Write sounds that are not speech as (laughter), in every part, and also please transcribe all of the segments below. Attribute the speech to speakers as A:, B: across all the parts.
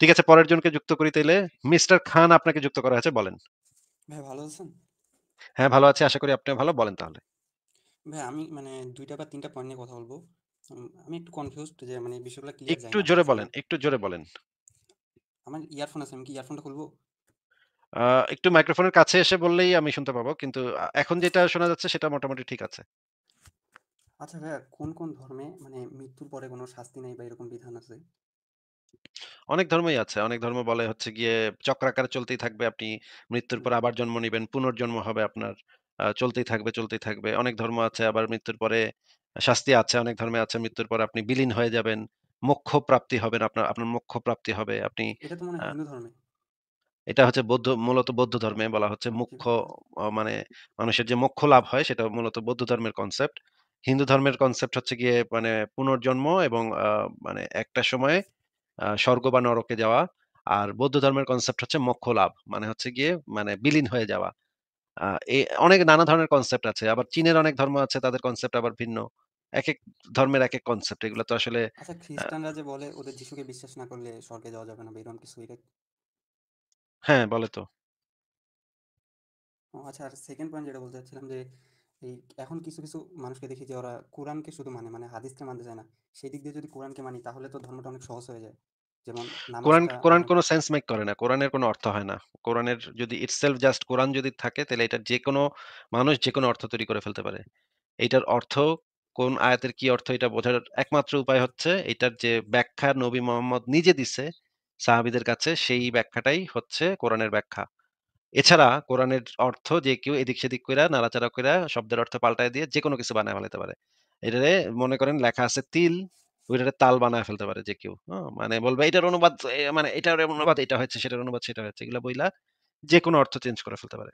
A: ঠিক আছে পরের জনকে যুক্ত করি তাইলে মিস্টার খান আপনাকে যুক্ত করা হয়েছে বলেন ভাই ভালো আছেন হ্যাঁ ভালো আছি আশা করি ভালো বলেন তাহলে
B: ভাই আমি মানে দুইটা বা তিনটা পয়েন্ট নিয়ে কথা বলবো আমি একটু কনফিউজড যে মানে বিষয়গুলো ক্লিয়ার একটু জোরে
A: বলেন একটু জোরে বলেন
B: আমার ইয়ারফোন আছে আমি কি ইয়ারফোনটা খুলবো
A: একটু মাইক্রোফোনের কাছে এসে বললেই আমি শুনতে পাবো কিন্তু এখন যেটা শোনা যাচ্ছে সেটা মোটামুটি ঠিক আছে
B: আচ্ছা ভাইয়া কোন কোন ধর্মে মানে মৃত্যুর পরে কোনো শাস্তি নাই বা এরকম বিধান আছে?
A: অনেক ধর্মই আছে। অনেক ধর্ম বলে হচ্ছে গিয়ে চক্রাকার চলতেই থাকবে। আপনি মৃত্যুর পর আবার জন্ম নেবেন পুনর্জন্ম হবে আপনার। চলতেই থাকবে, চলতেই থাকবে। অনেক ধর্ম আছে আবার মৃত্যুর পরে শাস্তি আছে। অনেক ধর্মে আছে মৃত্যুর পর আপনি বিলীন হয়ে যাবেন। মোক্ষ প্রাপ্তি হবেন। আপনার আপনার মোক্ষ প্রাপ্তি হবে। আপনি এটা
B: তো মনে হয় হিন্দু ধর্মে।
A: এটা হচ্ছে বৌদ্ধ মূলত বৌদ্ধ ধর্মে বলা হচ্ছে মুখ্য মানে মানুষের যে মোক্ষ লাভ হয় সেটা মূলত বৌদ্ধ ধর্মের কনসেপ্ট। হিন্দু ধর্মের কনসেপ্ট হচ্ছে গিয়ে মানে পুনর্জন্ম এবং মানে একটা সময়ে স্বর্গ বা নরকে যাওয়া আর বৌদ্ধ ধর্মের কনসেপ্ট হচ্ছে মক্ষ লাভ মানে হচ্ছে গিয়ে মানে বিলীন হয়ে যাওয়া অনেক নানা ধরনের কনসেপ্ট আছে আবার চীনের অনেক ধর্ম আছে তাদের কনসেপ্ট আবার ভিন্ন এক এক ধর্মের এক এক কনসেপ্ট এগুলো তো আসলে আচ্ছা খ্রিস্টানরা
B: যে বলে ওদের যিশুকে বিশ্বাস না করলে স্বর্গে যাওয়া যাবে না এরকম কিছু হ্যাঁ বলে তো আচ্ছা আর সেকেন্ড পয়েন্ট যেটা বলতে চাচ্ছিলাম যে এই এখন কিছু কিছু মানুষকে দেখি যে ওরা কোরআনকে শুধু মানে মানে হাদিসকে মানতে চায় না সেই দিক দিয়ে যদি কোরআনকে মানি তাহলে তো ধর্মটা অনেক সহজ হয়ে যায় যেমন কোরআন কোরআন
A: মানে কোনো সেন্স মেক করে না কোরআনের কোনো অর্থ হয় না কোরআনের যদি ইটসেলফ জাস্ট কোরআন যদি থাকে তাহলে এটা যে কোনো মানুষ যে কোনো অর্থ তৈরি করে ফেলতে পারে এটার অর্থ কোন আয়াতের কি অর্থ এটা বোঝার একমাত্র উপায় হচ্ছে এটার যে ব্যাখ্যা নবী মোহাম্মদ নিজে দিছে সাহাবিদের কাছে সেই ব্যাখ্যাটাই হচ্ছে কোরআনের ব্যাখ্যা এছাড়া কোরআনের অর্থ যে কেউ এদিক সেদিক করে নাড়াচাড়া করে শব্দের অর্থ পাল্টায় দিয়ে যে কোনো কিছু বানায় ফেলতে পারে এটারে মনে করেন লেখা আছে তিল ওইটারে তাল বানায় ফেলতে পারে যে কেউ হ্যাঁ, মানে বলবে এটার অনুবাদ মানে এটার অনুবাদ এটা হয়েছে সেটার অনুবাদ সেটা হয়েছে এগুলা বইলা যে কোনো অর্থ চেঞ্জ করে ফেলতে পারে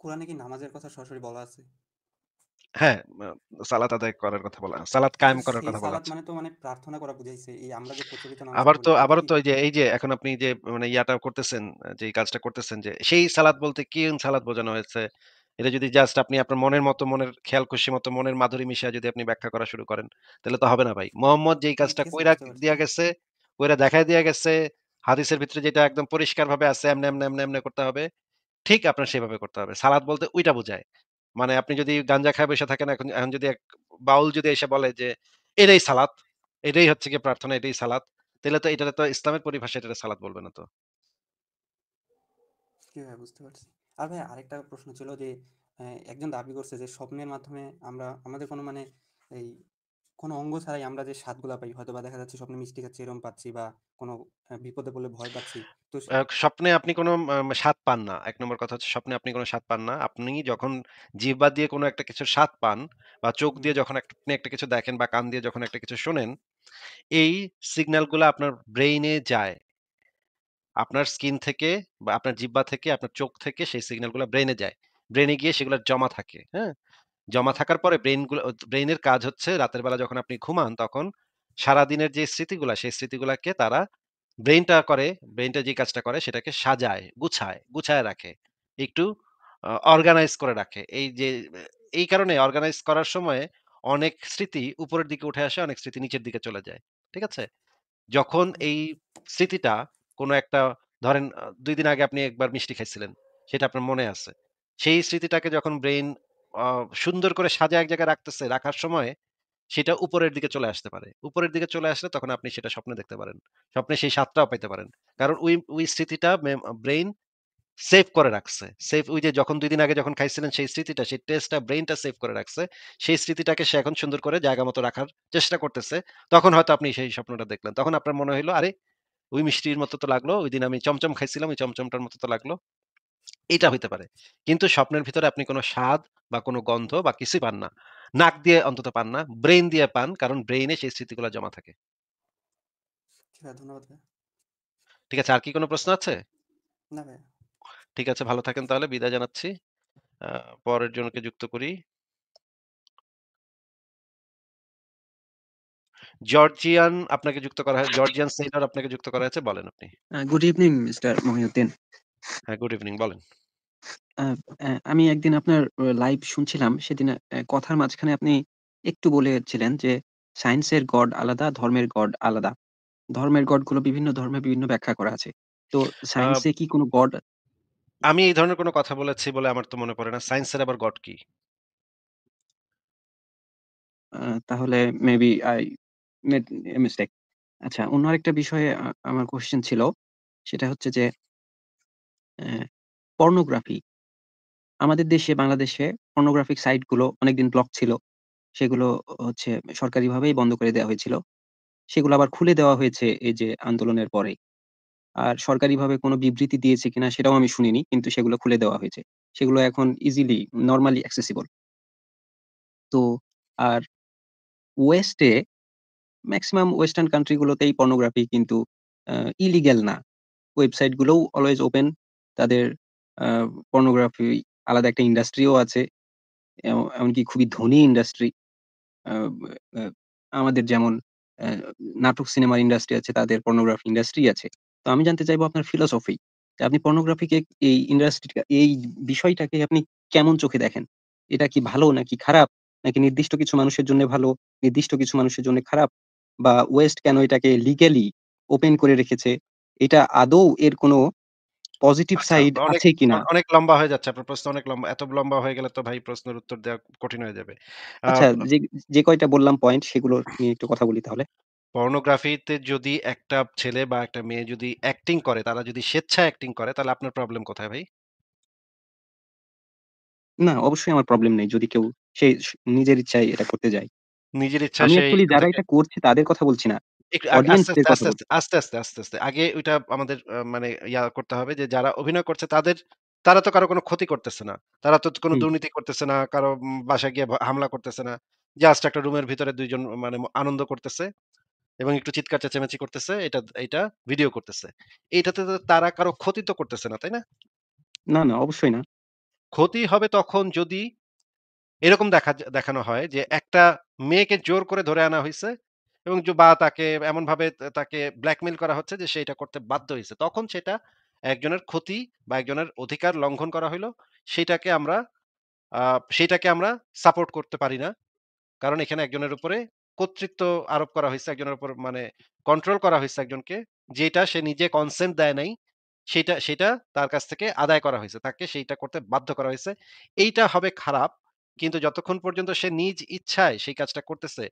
B: কোরআনে কি নামাজের কথা সরাসরি বলা আছে
A: হ্যাঁ, সালাত আদায় করার কথা বলা সালাত কায়েম করার কথা বলা
B: মানে তো মানে প্রার্থনা করা বুঝাইছে। এই আমরা যে প্রচলিত নামাজটা আবার তো
A: আবার তো এই যে এই যে এখন আপনি যে মানে ইয়াটা করতেছেন, যেই কাজটা করতেছেন যে সেই সালাত বলতে কোন সালাত বোঝানো হয়েছে? এটা যদি জাস্ট আপনি আপনার মনের মতো মনের খেয়াল খুশি মতো মনের মাধুরী মিশিয়া যদি আপনি ব্যাখ্যা করা শুরু করেন, তাহলে তো হবে না ভাই। মোহাম্মদ যেই হ্যাঁ, কাজটা কইরা দিয়া গেছে, কইরা দেখায় দিয়া গেছে, হাদিসের ভিতরে যেটা একদম পরিষ্কার ভাবে আছে এমনি এমনি এমনি করতে হবে। ঠিক আপনার সেভাবে করতে হবে। সালাদ বলতে ওইটা বোঝায়। মানে আপনি যদি গাঞ্জা খায় বসে থাকেন এখন এখন যদি এক বাউল যদি এসে বলে যে এটাই সালাত এটাই হচ্ছে কি প্রার্থনা এটাই সালাত তাহলে তো এটা তো ইসলামের পরিভাষা এটা সালাত বলবে না তো
B: কি ভাই বুঝতে পারছি আর ভাই আরেকটা প্রশ্ন ছিল যে একজন দাবি করছে যে স্বপ্নের মাধ্যমে আমরা আমাদের কোনো মানে এই কোনো অঙ্গ ছাড়াই আমরা যে গুলা পাই হয়তো বা দেখা যাচ্ছে স্বপ্নে মিষ্টি খাচ্ছি এরকম পাচ্ছি বা কোনো বিপদে পড়লে ভয় পাচ্ছি
A: তো স্বপ্নে আপনি কোনো স্বাদ পান না এক নম্বর কথা হচ্ছে স্বপ্নে আপনি কোনো স্বাদ পান না আপনি যখন জিহ্বা দিয়ে কোনো একটা কিছুর স্বাদ পান বা চোখ দিয়ে যখন আপনি একটা কিছু দেখেন বা কান দিয়ে যখন একটা কিছু শোনেন এই সিগন্যালগুলো আপনার ব্রেইনে যায় আপনার স্কিন থেকে বা আপনার জিব্বা থেকে আপনার চোখ থেকে সেই সিগন্যালগুলো ব্রেনে যায় ব্রেনে গিয়ে সেগুলো জমা থাকে হ্যাঁ জমা থাকার পরে ব্রেনগুলো ব্রেনের কাজ হচ্ছে রাতের বেলা যখন আপনি ঘুমান তখন সারাদিনের যে স্মৃতিগুলা সেই স্মৃতিগুলাকে তারা ব্রেনটা করে ব্রেনটা যে কাজটা করে সেটাকে সাজায় গুছায় গুছায় রাখে একটু অর্গানাইজ করে রাখে এই যে এই কারণে অর্গানাইজ করার সময় অনেক স্মৃতি উপরের দিকে উঠে আসে অনেক স্মৃতি নিচের দিকে চলে যায় ঠিক আছে যখন এই স্মৃতিটা কোনো একটা ধরেন দুই দিন আগে আপনি একবার মিষ্টি খাইছিলেন সেটা আপনার মনে আছে সেই স্মৃতিটাকে যখন ব্রেন সুন্দর করে সাজা এক জায়গায় রাখতেছে রাখার সময় সেটা উপরের দিকে চলে আসতে পারে উপরের দিকে চলে আসলে তখন আপনি সেটা স্বপ্নে দেখতে পারেন স্বপ্নে সেই স্বাদটাও পাইতে পারেন কারণ ওই ওই স্মৃতিটা ব্রেইন সেভ করে রাখছে সেভ ওই যে যখন দুই দিন আগে যখন খাইছিলেন সেই স্মৃতিটা সেই টেস্টটা ব্রেইনটা সেভ করে রাখছে সেই স্মৃতিটাকে সে এখন সুন্দর করে জায়গা মতো রাখার চেষ্টা করতেছে তখন হয়তো আপনি সেই স্বপ্নটা দেখলেন তখন আপনার মনে হলো আরে ওই মিষ্টির মতো তো লাগলো ওই দিন আমি চমচম খাইছিলাম ওই চমচমটার মতো তো লাগলো এটা হইতে পারে কিন্তু স্বপ্নের ভিতরে আপনি কোনো স্বাদ বা কোনো গন্ধ বা কিছুই পান না নাক দিয়ে অন্তত পান না ব্রেন দিয়ে পান কারণ ব্রেইনে সেই স্মৃতিগুলো জমা থাকে আচ্ছা, ঠিক আছে আর কি কোনো প্রশ্ন আছে ঠিক আছে ভালো থাকেন তাহলে বিদায় জানাচ্ছি পরের জনকে যুক্ত করি জর্জিয়ান আপনাকে যুক্ত করা হয় জর্জিয়ান সেইলার আপনাকে যুক্ত করা হয়েছে বলেন আপনি
C: গুড ইভিনিং মিস্টার মহিউদ্দিন
A: হ্যাঁ, গুড ইভিনিং বলেন।
C: আমি একদিন আপনার লাইভ শুনছিলাম। সেদিন কথার মাঝখানে আপনি একটু বলেছিলেন যে, সায়েন্সের গড আলাদা, ধর্মের গড আলাদা। ধর্মের গডগুলো বিভিন্ন ধর্মে বিভিন্ন ব্যাখ্যা করা আছে। তো সায়েন্সে কি কোনো গড
A: আমি এই ধরনের কোনো কথা বলেছি বলে আমার তো মনে পড়ে না। সায়েন্সের আবার গড কি?
C: তাহলে maybe I made a mistake. আচ্ছা, অন্য আরেকটা বিষয়ে আমার কোয়েশ্চেন ছিল। সেটা হচ্ছে যে হ্যাঁ, পর্নোগ্রাফি। আমাদের দেশে বাংলাদেশে পর্নোগ্রাফিক সাইট গুলো অনেকদিন ব্লক ছিল। সেগুলো হচ্ছে সরকারিভাবেই বন্ধ করে দেওয়া হয়েছিল। সেগুলো আবার খুলে দেওয়া হয়েছে এই যে আন্দোলনের পরে। আর সরকারিভাবে কোনো বিবৃতি দিয়েছে কিনা সেটাও আমি শুনিনি। কিন্তু সেগুলো খুলে দেওয়া হয়েছে। সেগুলো এখন ইজিলি নর্মালি অ্যাক্সেসিবল তো আর ওয়েস্টে ম্যাক্সিমাম ওয়েস্টার্ন কান্ট্রি গুলোতেই পর্নোগ্রাফি কিন্তু আ ইলিগ্যাল না। ওয়েবসাইট গুলো অলওয়েজ ওপেন। তাদের পর্নোগ্রাফি আলাদা একটা ইন্ডাস্ট্রিও আছে এমনকি খুবই ধনী ইন্ডাস্ট্রি আমাদের যেমন নাটক সিনেমার ইন্ডাস্ট্রি আছে তাদের পর্নোগ্রাফি ইন্ডাস্ট্রি আছে তো আমি জানতে চাইবো আপনার ফিলোসফি আপনি পর্নোগ্রাফিকে এই ইন্ডাস্ট্রি এই বিষয়টাকে আপনি কেমন চোখে দেখেন এটা কি ভালো নাকি খারাপ নাকি নির্দিষ্ট কিছু মানুষের জন্য ভালো নির্দিষ্ট কিছু মানুষের জন্য খারাপ বা ওয়েস্ট কেন এটাকে লিগেলি ওপেন করে রেখেছে এটা আদৌ এর কোনো পজিটিভ সাইড আচ্ছা, আছে কিনা অনেক
A: লম্বা হয়ে যাচ্ছে আপনার প্রশ্ন অনেক লম্বা এত লম্বা হয়ে গেলে তো ভাই প্রশ্নের উত্তর দেওয়া কঠিন হয়ে যাবে আচ্ছা যে
C: যে কয়টা বললাম পয়েন্ট সেগুলো নিয়ে একটু কথা বলি তাহলে
A: পর্নোগ্রাফিতে যদি একটা ছেলে বা একটা মেয়ে যদি অ্যাক্টিং করে তারা যদি স্বেচ্ছা অ্যাক্টিং করে তাহলে আপনার প্রবলেম কোথায় ভাই
C: না অবশ্যই আমার প্রবলেম নেই যদি কেউ সে নিজের ইচ্ছায় এটা করতে যায়
A: নিজের ইচ্ছা আমি অ্যাকচুয়ালি যারা
C: এটা করছে তাদের কথা বলছি না
A: আস্তে আস্তে আস্তে আস্তে আগে ওইটা আমাদের মানে ইয়া করতে হবে যে যারা অভিনয় করছে তাদের তারা তো কারো কোনো ক্ষতি করতেছে না তারা তো কোনো দুর্নীতি করতেছে না কারো বাসায় গিয়ে হামলা করতেছে না জাস্ট একটা রুমের ভিতরে দুইজন মানে আনন্দ করতেছে এবং একটু চিৎকার চেঁচামেচি করতেছে এটা এটা ভিডিও করতেছে এইটাতে তারা কারো ক্ষতি তো করতেছে না তাই না না না অবশ্যই না ক্ষতি হবে তখন যদি এরকম দেখা দেখানো হয় যে একটা মেয়েকে জোর করে ধরে আনা হয়েছে এবং বা তাকে এমনভাবে তাকে ব্ল্যাকমেল করা হচ্ছে যে সে এটা করতে বাধ্য হয়েছে তখন সেটা একজনের ক্ষতি বা একজনের অধিকার লঙ্ঘন করা হলো সেটাকে আমরা সেটাকে আমরা সাপোর্ট করতে পারি না কারণ এখানে একজনের উপরে কর্তৃত্ব আরোপ করা হয়েছে একজনের উপর মানে কন্ট্রোল করা হয়েছে একজনকে যেটা সে নিজে কনসেন্ট দেয় নাই সেটা সেটা তার কাছ থেকে আদায় করা হয়েছে তাকে সেইটা করতে বাধ্য করা হয়েছে এইটা হবে খারাপ কিন্তু যতক্ষণ পর্যন্ত সে নিজ ইচ্ছায় সেই কাজটা করতেছে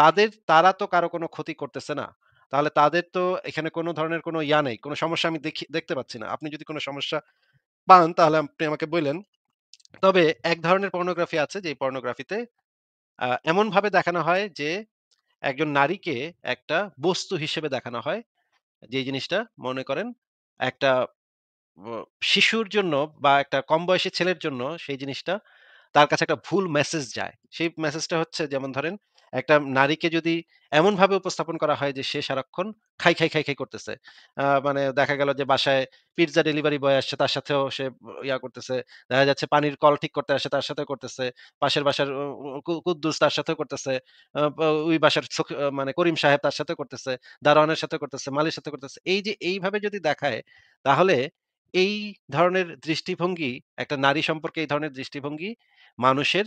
A: তাদের তারা তো কারো কোনো ক্ষতি করতেছে না তাহলে তাদের তো এখানে কোনো ধরনের কোনো ইয়া নেই কোনো সমস্যা আমি দেখি দেখতে পাচ্ছি না আপনি যদি কোনো সমস্যা পান তাহলে আপনি আমাকে বললেন তবে এক ধরনের পর্নোগ্রাফি আছে যে পর্নোগ্রাফিতে এমন ভাবে দেখানো হয় যে একজন নারীকে একটা বস্তু হিসেবে দেখানো হয় যে জিনিসটা মনে করেন একটা শিশুর জন্য বা একটা কম বয়সী ছেলের জন্য সেই জিনিসটা তার কাছে একটা ভুল মেসেজ যায় সেই মেসেজটা হচ্ছে যেমন ধরেন একটা নারীকে যদি এমন ভাবে উপস্থাপন করা হয় যে সে সারাক্ষণ খাই খাই খাই খাই করতেছে মানে দেখা গেল যে বাসায় পিৎজা ডেলিভারি বয় আসছে তার সাথেও সে ইয়া করতেছে দেখা যাচ্ছে পানির কল ঠিক করতে আসে তার সাথে করতেছে পাশের বাসার কুদ্দুস তার সাথে করতেছে ওই বাসার মানে করিম সাহেব তার সাথে করতেছে দারোয়ানের সাথে করতেছে মালির সাথে করতেছে এই যে এইভাবে যদি দেখায় তাহলে এই ধরনের দৃষ্টিভঙ্গি একটা নারী সম্পর্কে এই ধরনের দৃষ্টিভঙ্গি মানুষের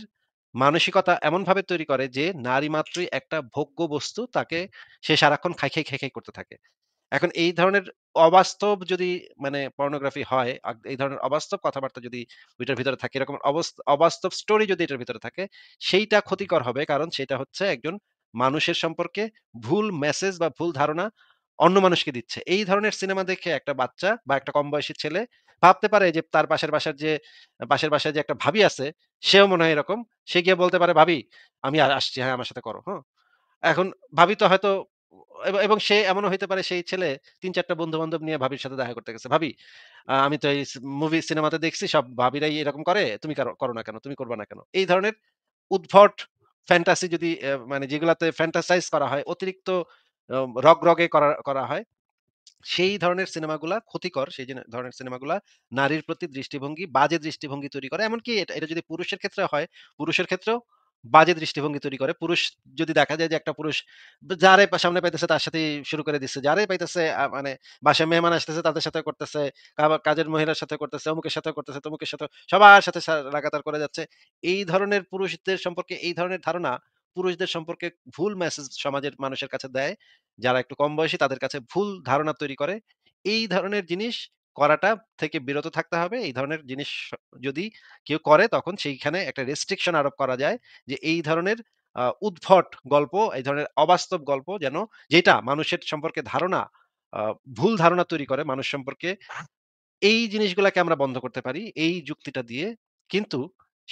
A: মানসিকতা এমনভাবে তৈরি করে যে নারী মাত্রই একটা ভোগ্য বস্তু তাকে সে সারাক্ষণ খাই খাই খাই খাই করতে থাকে। এখন এই ধরনের অবাস্তব যদি মানে পর্নোগ্রাফি হয়, এই ধরনের অবাস্তব কথাবার্তা যদি এটার ভিতরে থাকে, এরকম অবাস্তব স্টোরি যদি এটার ভিতরে থাকে, সেইটা ক্ষতিকর হবে। কারণ সেটা হচ্ছে একজন মানুষের সম্পর্কে ভুল মেসেজ বা ভুল ধারণা অন্য মানুষকে দিচ্ছে। এই ধরনের সিনেমা দেখে একটা বাচ্চা বা একটা কম বয়সী ছেলে ভাবতে পারে যে তার পাশের বাসার যে পাশের বাসায় যে একটা ভাবি আছে সেও মনে হয় এরকম সে গিয়ে বলতে পারে ভাবি আমি আসছি হ্যাঁ আমার সাথে করো হ্যাঁ এখন ভাবি তো হয়তো এবং সে এমনও হইতে পারে সেই ছেলে তিন চারটা বন্ধু বান্ধব নিয়ে ভাবির সাথে দেখা করতে গেছে ভাবি আমি তো এই মুভি সিনেমাতে দেখছি সব ভাবিরাই এরকম করে তুমি করো না কেন তুমি করবো না কেন এই ধরনের উদ্ভট ফ্যান্টাসি যদি মানে যেগুলাতে ফ্যান্টাসাইজ করা হয় অতিরিক্ত রগ রগে করা করা হয় সেই ধরনের সিনেমাগুলা ক্ষতিকর সেই ধরনের সিনেমাগুলা নারীর প্রতি দৃষ্টিভঙ্গি বাজে দৃষ্টিভঙ্গি তৈরি করে এমনকি এটা যদি পুরুষের ক্ষেত্রে হয় পুরুষের ক্ষেত্রেও বাজে দৃষ্টিভঙ্গি তৈরি করে পুরুষ যদি দেখা যায় যে একটা পুরুষ যারে সামনে পাইতেছে তার সাথে শুরু করে দিচ্ছে যারে পাইতেছে মানে বাসায় মেহমান আসতেছে তাদের সাথে করতেছে কাজের মহিলার সাথে করতেছে অমুকের সাথে করতেছে তমুকের সাথে সবার সাথে লাগাতার করে যাচ্ছে এই ধরনের পুরুষদের সম্পর্কে এই ধরনের ধারণা পুরুষদের সম্পর্কে ভুল মেসেজ সমাজের মানুষের কাছে দেয় যারা একটু কম বয়সী তাদের কাছে ভুল ধারণা তৈরি করে এই ধরনের জিনিস করাটা থেকে বিরত থাকতে হবে এই ধরনের জিনিস যদি কেউ করে তখন সেইখানে একটা রেস্ট্রিকশন আরোপ করা যায় যে এই ধরনের উদ্ভট গল্প এই ধরনের অবাস্তব গল্প যেন যেটা মানুষের সম্পর্কে ধারণা ভুল ধারণা তৈরি করে মানুষ সম্পর্কে এই জিনিসগুলোকে আমরা বন্ধ করতে পারি এই যুক্তিটা দিয়ে কিন্তু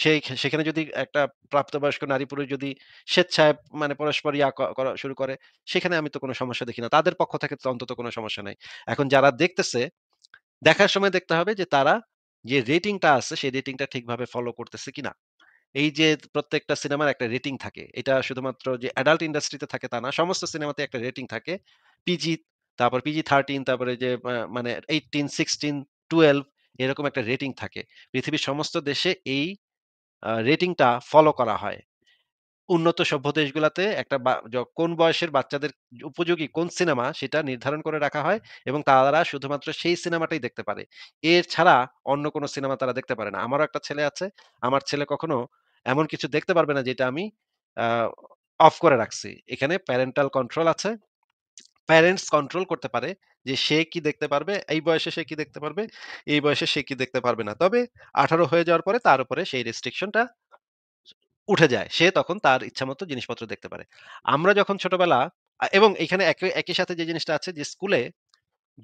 A: সেই সেখানে যদি একটা প্রাপ্তবয়স্ক নারী পুরুষ যদি স্বেচ্ছায় মানে পরস্পর ইয়া করা শুরু করে সেখানে আমি তো কোনো সমস্যা দেখি না তাদের পক্ষ থেকে তো অন্তত কোনো সমস্যা নাই এখন যারা দেখতেছে দেখার সময় দেখতে হবে যে তারা যে রেটিংটা আছে সেই রেটিংটা ঠিকভাবে ফলো করতেছে কিনা এই যে প্রত্যেকটা সিনেমার একটা রেটিং থাকে এটা শুধুমাত্র যে অ্যাডাল্ট ইন্ডাস্ট্রিতে থাকে তা না সমস্ত সিনেমাতে একটা রেটিং থাকে পিজি তারপর পিজি থার্টিন তারপরে যে মানে এইটিন সিক্সটিন টুয়েলভ এরকম একটা রেটিং থাকে পৃথিবীর সমস্ত দেশে এই রেটিংটা ফলো করা হয়। উন্নত সভ্য দেশগুলাতে একটা বা কোন বয়সের বাচ্চাদের উপযোগী কোন সিনেমা সেটা নির্ধারণ করে রাখা হয় এবং তারা শুধুমাত্র সেই সিনেমাটাই দেখতে পারে। এর ছাড়া অন্য কোন সিনেমা তারা দেখতে পারে না। আমারও একটা ছেলে আছে। আমার ছেলে কখনো এমন কিছু দেখতে পারবে না যেটা আমি অফ করে রাখছি। এখানে প্যারেন্টাল কন্ট্রোল আছে। প্যারেন্টস কন্ট্রোল করতে পারে। যে সে কি দেখতে পারবে এই বয়সে সে কি দেখতে পারবে এই বয়সে সে কি দেখতে পারবে না তবে আঠারো হয়ে যাওয়ার পরে তার উপরে সেই রেস্ট্রিকশনটা উঠে যায় সে তখন তার ইচ্ছা মতো জিনিসপত্র দেখতে পারে আমরা যখন ছোটবেলা এবং এখানে একই সাথে যে জিনিসটা আছে যে স্কুলে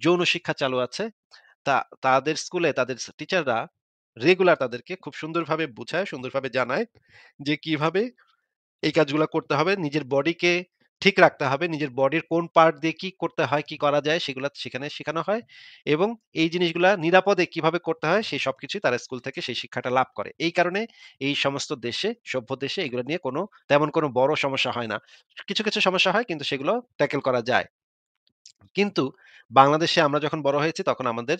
A: যৌন শিক্ষা চালু আছে তা তাদের স্কুলে তাদের টিচাররা রেগুলার তাদেরকে খুব সুন্দরভাবে বোঝায় সুন্দরভাবে জানায় যে কিভাবে এই কাজগুলো করতে হবে নিজের বডিকে ঠিক রাখতে হবে নিজের বডির কোন পার্ট দিয়ে কি করতে হয় কি করা যায় সেগুলো সেখানে শেখানো হয় এবং এই জিনিসগুলো নিরাপদে কিভাবে করতে হয় সেই সব কিছুই তারা স্কুল থেকে সেই শিক্ষাটা লাভ করে এই কারণে এই সমস্ত দেশে সভ্য দেশে এগুলো নিয়ে কোনো তেমন কোনো বড় সমস্যা হয় না কিছু কিছু সমস্যা হয় কিন্তু সেগুলো ট্যাকেল করা যায় কিন্তু বাংলাদেশে আমরা যখন বড় হয়েছি তখন আমাদের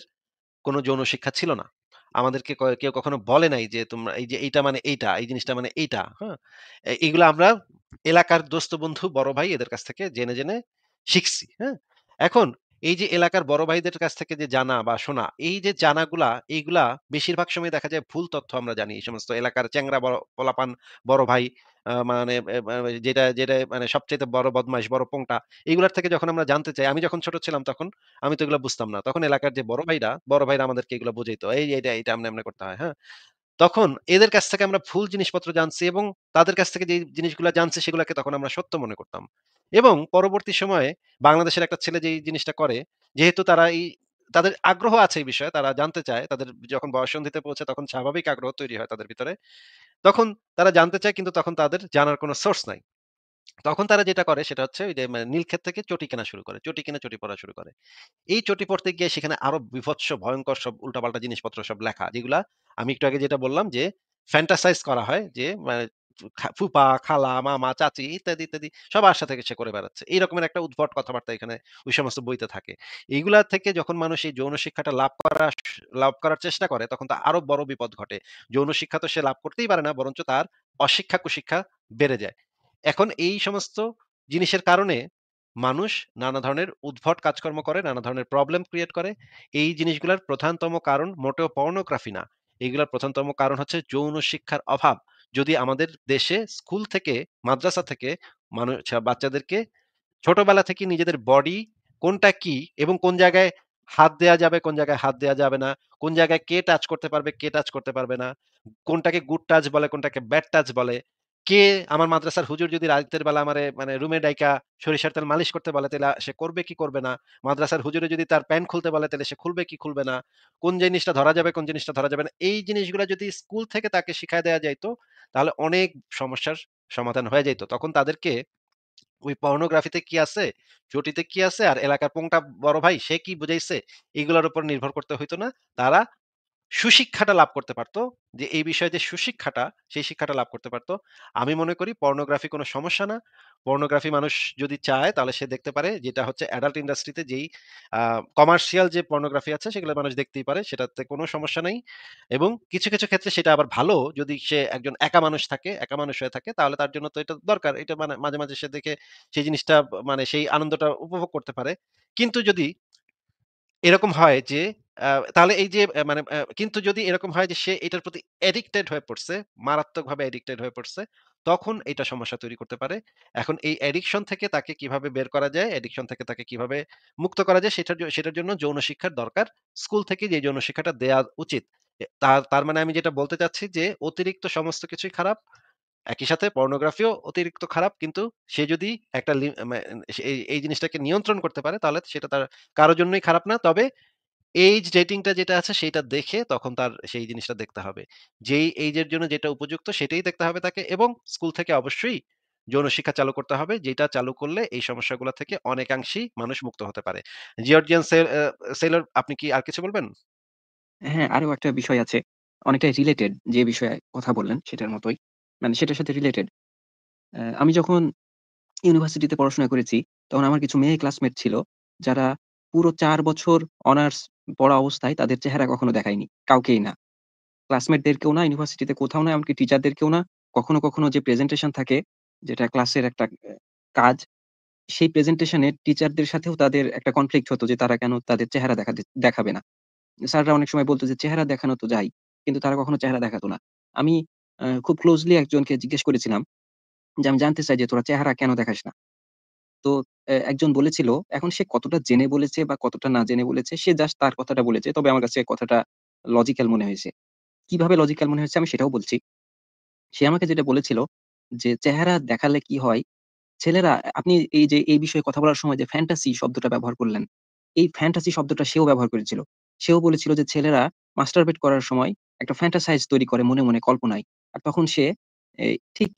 A: কোনো যৌন শিক্ষা ছিল না আমাদেরকে কেউ কখনো বলে নাই যে তোমরা এই যে এইটা মানে এইটা এই জিনিসটা মানে এইটা হ্যাঁ এইগুলো আমরা এলাকার দোস্ত বন্ধু বড় ভাই এদের কাছ থেকে জেনে জেনে শিখছি হ্যাঁ এখন এই যে এলাকার বড় ভাইদের কাছ থেকে যে জানা বা শোনা এই যে জানাগুলা এইগুলা বেশিরভাগ সময় দেখা যায় ভুল তথ্য আমরা জানি এই সমস্ত এলাকার চ্যাংরা পলাপান বড় ভাই মানে, মানে যেটা যেটা মানে সবচেয়ে বড় বদমাইশ বড় পোংটা এগুলার থেকে যখন আমরা জানতে চাই আমি যখন ছোট ছিলাম তখন আমি তো এগুলো বুঝতাম না তখন এলাকার যে বড় ভাইরা বড় ভাইরা আমাদেরকে এগুলো বুঝাইতো এই এটা এটা আমরা এমনি করতে হয় হ্যাঁ তখন এদের কাছ থেকে আমরা ভুল জিনিসপত্র জানছি এবং তাদের কাছ থেকে যে জিনিসগুলো জানছি সেগুলোকে তখন আমরা সত্য মনে করতাম এবং পরবর্তী সময়ে বাংলাদেশের একটা ছেলে যে জিনিসটা করে যেহেতু তারা এই তাদের আগ্রহ আছে এই বিষয়ে তারা জানতে চায় তাদের যখন বয়সন্ধিতে পৌঁছে তখন স্বাভাবিক আগ্রহ তৈরি হয় তাদের ভিতরে তখন তারা জানতে চায় কিন্তু তখন তাদের জানার কোনো সোর্স নাই তখন তারা যেটা করে সেটা হচ্ছে ওই যে মানে নীলক্ষেত থেকে চটি কেনা শুরু করে চটি কেনা চটি পড়া শুরু করে এই চটি পড়তে গিয়ে সেখানে আরো বিভৎস ভয়ঙ্কর সব উল্টাপাল্টা জিনিসপত্র সব লেখা যেগুলা আমি একটু আগে যেটা বললাম যে ফ্যান্টাসাইজ করা হয় যে মানে ফুপা খালা মামা চাচি ইত্যাদি ইত্যাদি সব আশা থেকে সে করে বেড়াচ্ছে এইরকমের একটা উদ্ভট কথাবার্তা এখানে ওই সমস্ত বইতে থাকে এইগুলা থেকে যখন মানুষ এই যৌন শিক্ষাটা লাভ করা লাভ করার চেষ্টা করে তখন তা আরো বড় বিপদ ঘটে যৌন শিক্ষা তো সে লাভ করতেই পারে না বরঞ্চ তার অশিক্ষা কুশিক্ষা বেড়ে যায় এখন এই সমস্ত জিনিসের কারণে মানুষ নানা ধরনের উদ্ভট কাজকর্ম করে নানা ধরনের প্রবলেম ক্রিয়েট করে এই জিনিসগুলোর প্রধানতম কারণ মোটেও পর্নোগ্রাফি না এইগুলোর প্রধানতম কারণ হচ্ছে যৌন শিক্ষার অভাব যদি আমাদের দেশে স্কুল থেকে মাদ্রাসা থেকে মানুষ বাচ্চাদেরকে ছোটবেলা থেকে নিজেদের বডি কোনটা কি এবং কোন জায়গায় হাত দেয়া যাবে কোন জায়গায় হাত দেয়া যাবে না কোন জায়গায় কে টাচ করতে পারবে কে টাচ করতে পারবে না কোনটাকে গুড টাচ বলে কোনটাকে ব্যাড টাচ বলে কে আমার মাদ্রাসার হুজুর যদি রাতের বেলা আমার মানে রুমে ডাইকা সরিষার তেল মালিশ করতে বলে তাহলে সে করবে কি করবে না মাদ্রাসার হুজুরে যদি তার প্যান্ট খুলতে বলে তাহলে সে খুলবে কি খুলবে না কোন জিনিসটা ধরা যাবে কোন জিনিসটা ধরা যাবে না এই জিনিসগুলো যদি স্কুল থেকে তাকে শিখায় দেওয়া যাইতো তাহলে অনেক সমস্যার সমাধান হয়ে যেত তখন তাদেরকে ওই পর্নোগ্রাফিতে কি আছে চটিতে কি আছে আর এলাকার পোংটা বড় ভাই সে কি বুঝাইছে এগুলোর উপর নির্ভর করতে হইতো না তারা সুশিক্ষাটা লাভ করতে পারতো যে এই বিষয়ে যে সুশিক্ষাটা সেই শিক্ষাটা লাভ করতে পারতো আমি মনে করি পর্নোগ্রাফি কোনো সমস্যা না পর্নোগ্রাফি মানুষ যদি চায় তাহলে সে দেখতে পারে যেটা হচ্ছে অ্যাডাল্ট ইন্ডাস্ট্রিতে যেই কমার্শিয়াল যে পর্নোগ্রাফি আছে সেগুলো মানুষ দেখতেই পারে সেটাতে কোনো সমস্যা নেই এবং কিছু কিছু ক্ষেত্রে সেটা আবার ভালো যদি সে একজন একা মানুষ থাকে একা মানুষ হয়ে থাকে তাহলে তার জন্য তো এটা দরকার এটা মানে মাঝে মাঝে সে দেখে সেই জিনিসটা মানে সেই আনন্দটা উপভোগ করতে পারে কিন্তু যদি এরকম হয় যে তাহলে এই যে মানে কিন্তু যদি এরকম হয় যে সে এটার প্রতি অ্যাডিক্টেড হয়ে পড়ছে মারাত্মকভাবে অ্যাডিক্টেড হয়ে পড়ছে তখন এটা সমস্যা তৈরি করতে পারে এখন এই অ্যাডিকশন থেকে তাকে কিভাবে বের করা যায় অ্যাডিকশন থেকে তাকে কিভাবে মুক্ত করা যায় সেটার সেটার জন্য যৌন শিক্ষার দরকার স্কুল থেকে যে যৌন শিক্ষাটা দেওয়া উচিত তার তার মানে আমি যেটা বলতে চাচ্ছি যে অতিরিক্ত সমস্ত কিছুই খারাপ একই সাথে পর্নোগ্রাফিও অতিরিক্ত খারাপ কিন্তু সে যদি একটা মানে, এই জিনিসটাকে নিয়ন্ত্রণ করতে পারে তাহলে সেটা তার কারোর জন্যই খারাপ না তবে এইজ রেটিংটা যেটা আছে সেটা দেখে তখন তার সেই জিনিসটা দেখতে হবে যেই এইজের জন্য যেটা উপযুক্ত সেটাই দেখতে হবে তাকে এবং স্কুল থেকে অবশ্যই যৌন শিক্ষা চালু করতে হবে যেটা চালু করলে এই সমস্যাগুলো থেকে অনেকাংশেই মানুষ মুক্ত হতে পারে জিওর্জিয়ান সেলর আপনি কি আর কিছু বলবেন হ্যাঁ আরো
C: একটা বিষয় আছে অনেকটাই রিলেটেড যে বিষয়ে কথা বললেন সেটার মতোই মানে সেটার সাথে রিলেটেড আমি যখন ইউনিভার্সিটিতে পড়াশোনা করেছি তখন আমার কিছু মেয়ে ক্লাসমেট ছিল যারা পুরো চার বছর অনার্স পড়া অবস্থায় তাদের চেহারা কখনো দেখায়নি কাউকেই না ক্লাসমেটদেরকেও না ইউনিভার্সিটিতে কোথাও না এমনকি টিচারদেরকেও না কখনো কখনো যে প্রেজেন্টেশন থাকে যেটা ক্লাসের একটা কাজ সেই প্রেজেন্টেশনে টিচারদের সাথেও তাদের একটা কনফ্লিক্ট হতো যে তারা কেন তাদের চেহারা দেখা দেখাবে না স্যাররা অনেক সময় বলতো যে চেহারা দেখানো তো যাই কিন্তু তারা কখনো চেহারা দেখাতো না আমি খুব ক্লোজলি একজনকে জিজ্ঞেস করেছিলাম যে আমি জানতে চাই যে তোরা চেহারা কেন দেখাস না? তো একজন বলেছিল এখন সে কতটা জেনে বলেছে বা কতটা না জেনে বলেছে সে জাস্ট তার কথাটা বলেছে। তবে আমার কাছে কথাটা লজিক্যাল মনে হয়েছে। কিভাবে লজিক্যাল মনে হয়েছে আমি সেটাও বলছি। সে আমাকে যেটা বলেছিল যে চেহারা দেখালে কি হয়? ছেলেরা আপনি এই যে এই বিষয়ে কথা বলার সময় যে ফ্যান্টাসি শব্দটা ব্যবহার করলেন। এই ফ্যান্টাসি শব্দটা সেও ব্যবহার করেছিল। সেও বলেছিল যে ছেলেরা মাস্টারবেট করার সময় একটা ফ্যান্টাসাইজ তৈরি করে মনে, মনে কল্পনায়। আর তখন সে ঠিক